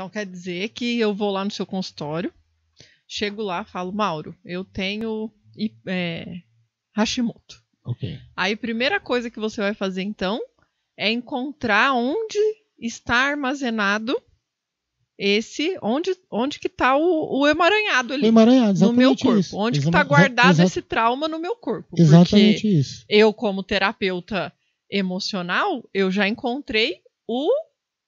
Então quer dizer que eu vou lá no seu consultório, chego lá, falo, Mauro, eu tenho é, Hashimoto. Okay. Aí primeira coisa que você vai fazer então é encontrar onde está armazenado esse onde onde que está o, o, emaranhado ali o emaranhado, no meu corpo isso. onde está guardado esse trauma no meu corpo exatamente porque isso eu como terapeuta emocional eu já encontrei o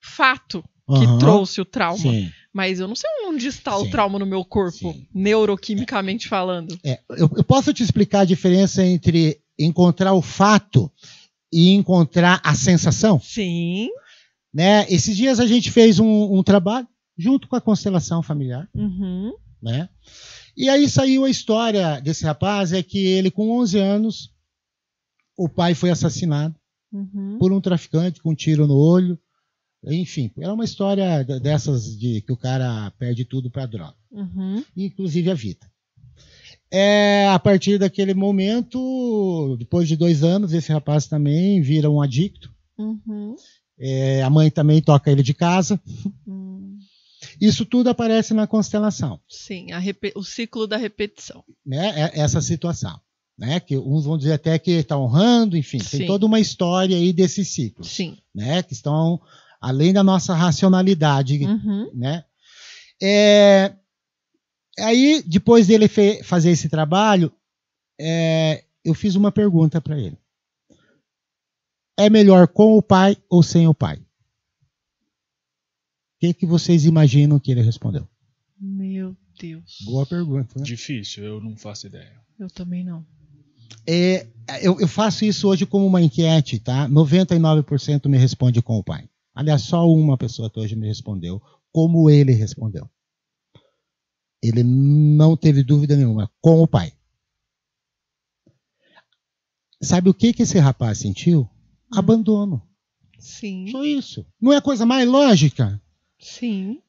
fato que uhum. trouxe o trauma. Sim. Mas eu não sei onde está Sim. o trauma no meu corpo, Sim. neuroquimicamente é. falando. É. Eu, eu, posso te explicar a diferença entre encontrar o fato e encontrar a sensação? Sim. Né? Esses dias a gente fez um, um trabalho junto com a constelação familiar. Uhum. Né? E aí saiu a história desse rapaz: é que ele, com 11 anos, o pai foi assassinado uhum. por um traficante com um tiro no olho enfim, era é uma história dessas de que o cara perde tudo para droga, uhum. inclusive a vida. É, a partir daquele momento, depois de dois anos, esse rapaz também vira um adicto. Uhum. É, a mãe também toca ele de casa. Uhum. Isso tudo aparece na constelação. Sim, o ciclo da repetição. Né? É, essa situação. Né? Que uns vão dizer até que está honrando, enfim, Sim. tem toda uma história aí desse ciclo. Sim. Né? Que estão além da nossa racionalidade, uhum. né? É, aí, depois dele fazer esse trabalho, é, eu fiz uma pergunta para ele. É melhor com o pai ou sem o pai? O que, que vocês imaginam que ele respondeu? Meu Deus. Boa pergunta. Né? Difícil, eu não faço ideia. Eu também não. É, eu, eu, faço isso hoje como uma enquete, tá? 99% me responde com o pai. Aliás, só uma pessoa que hoje me respondeu, como ele respondeu. Ele não teve dúvida nenhuma, com o pai. Sabe o que, que esse rapaz sentiu? Hum. Abandono. Sim. Só isso. Não é a coisa mais lógica? Sim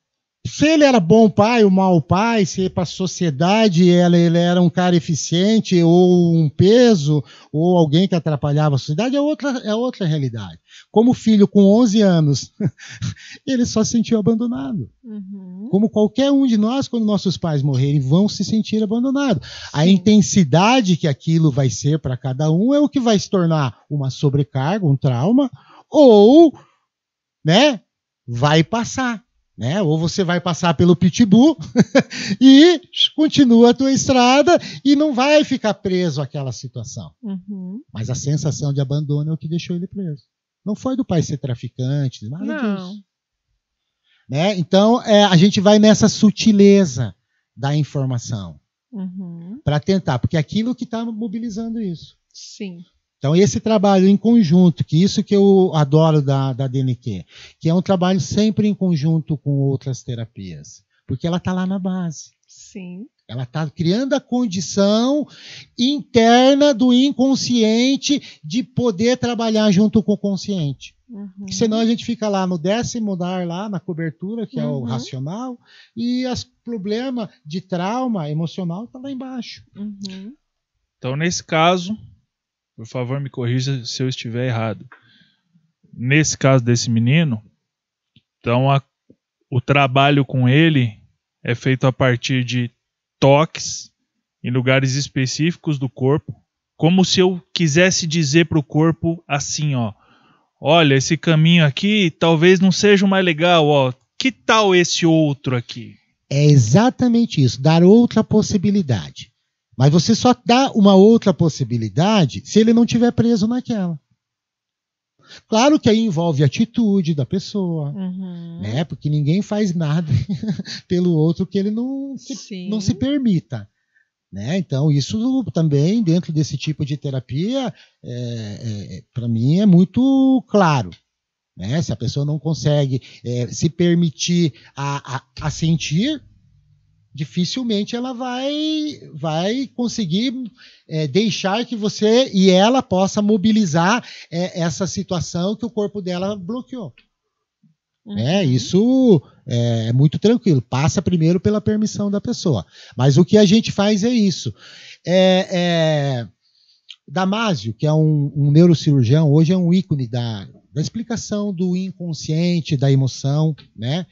se ele era bom pai ou mau pai, se para a sociedade ele, era um cara eficiente ou um peso ou alguém que atrapalhava a sociedade, é outra, é outra realidade. Como filho com 11 anos, ele só se sentiu abandonado. Uhum. Como qualquer um de nós, quando nossos pais morrerem, vão se sentir abandonados. A intensidade que aquilo vai ser para cada um é o que vai se tornar uma sobrecarga, um trauma, ou né, vai passar né? Ou você vai passar pelo pitbull e continua a tua estrada e não vai ficar preso àquela situação. Uhum. Mas a sensação de abandono é o que deixou ele preso. Não foi do pai ser traficante, nada não. disso. Né? Então é, a gente vai nessa sutileza da informação uhum. para tentar, porque é aquilo que está mobilizando isso. Sim. Então, esse trabalho em conjunto, que isso que eu adoro da, da DNQ, que é um trabalho sempre em conjunto com outras terapias, porque ela está lá na base. Sim. Ela está criando a condição interna do inconsciente de poder trabalhar junto com o consciente. Uhum. Senão a gente fica lá no décimo andar, lá na cobertura, que uhum. é o uhum. racional, e os problemas de trauma emocional está lá embaixo. Uhum. Então, nesse caso, por favor, me corrija se eu estiver errado. Nesse caso desse menino, então a, o trabalho com ele é feito a partir de toques em lugares específicos do corpo, como se eu quisesse dizer para o corpo assim, ó, olha esse caminho aqui talvez não seja o mais legal, ó, que tal esse outro aqui? É exatamente isso, dar outra possibilidade. Mas você só dá uma outra possibilidade se ele não tiver preso naquela. Claro que aí envolve a atitude da pessoa, uhum. né? Porque ninguém faz nada pelo outro que ele não se, não se permita. Né? Então, isso também, dentro desse tipo de terapia, é, é, é para mim é muito claro. Né? Se a pessoa não consegue é, se permitir a, a, a sentir, dificilmente ela vai, vai conseguir é, deixar que você e ela possa mobilizar é, essa situação que o corpo dela bloqueou. Uhum. É, isso é, é muito tranquilo, passa primeiro pela permissão da pessoa. Mas o que a gente faz é isso. É, é, Damásio, que é um, um neurocirurgião, hoje é um ícone da, da explicação do inconsciente, da emoção, né?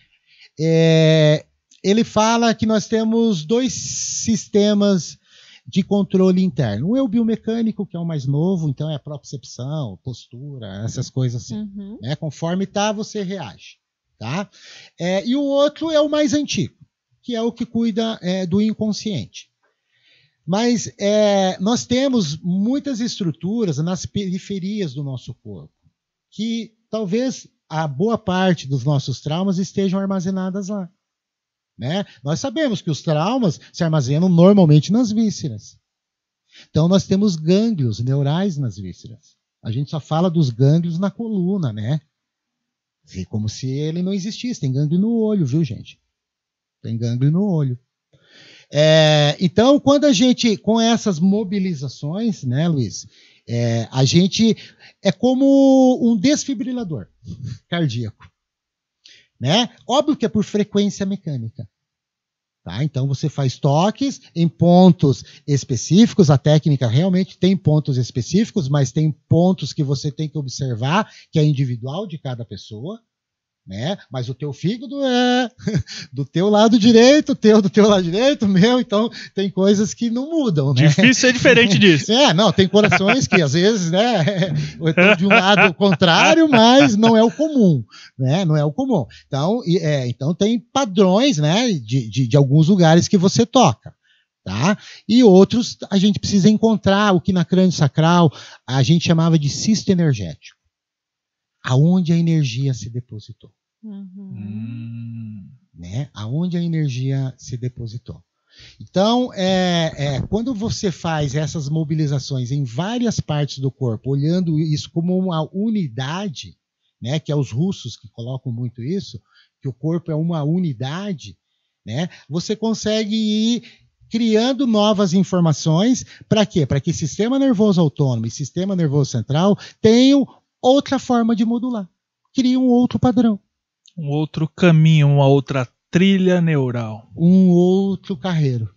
É, ele fala que nós temos dois sistemas de controle interno. Um é o biomecânico, que é o mais novo, então é a propriocepção, postura, essas coisas assim. Uhum. Né? Conforme tá, você reage. Tá? É, e o outro é o mais antigo, que é o que cuida é, do inconsciente. Mas é, nós temos muitas estruturas nas periferias do nosso corpo, que talvez a boa parte dos nossos traumas estejam armazenadas lá. Né? Nós sabemos que os traumas se armazenam normalmente nas vísceras. Então, nós temos gânglios neurais nas vísceras. A gente só fala dos gânglios na coluna, né? como se ele não existisse. Tem gânglio no olho, viu, gente? Tem gânglio no olho. É, então, quando a gente, com essas mobilizações, né, Luiz? É, a gente é como um desfibrilador cardíaco. Né? Óbvio que é por frequência mecânica. Tá? Então você faz toques em pontos específicos. A técnica realmente tem pontos específicos, mas tem pontos que você tem que observar, que é individual de cada pessoa né? Mas o teu fígado é do teu lado direito, teu do teu lado direito, meu, então tem coisas que não mudam, né? Difícil ser diferente disso. É, não, tem corações que às vezes, né, estão de um lado contrário, mas não é o comum, né? Não é o comum. Então, é, então tem padrões, né, de, de, de alguns lugares que você toca tá? E outros a gente precisa encontrar o que na crânio sacral a gente chamava de cisto energético, aonde a energia se depositou. Uhum. Hum, né? Aonde a energia se depositou. Então, é, é, quando você faz essas mobilizações em várias partes do corpo, olhando isso como uma unidade, né, que é os russos que colocam muito isso, que o corpo é uma unidade, né, você consegue ir criando novas informações para quê? Para que sistema nervoso autônomo e sistema nervoso central tenham outra forma de modular, criem um outro padrão um outro caminho, uma outra trilha neural. Um outro carreiro.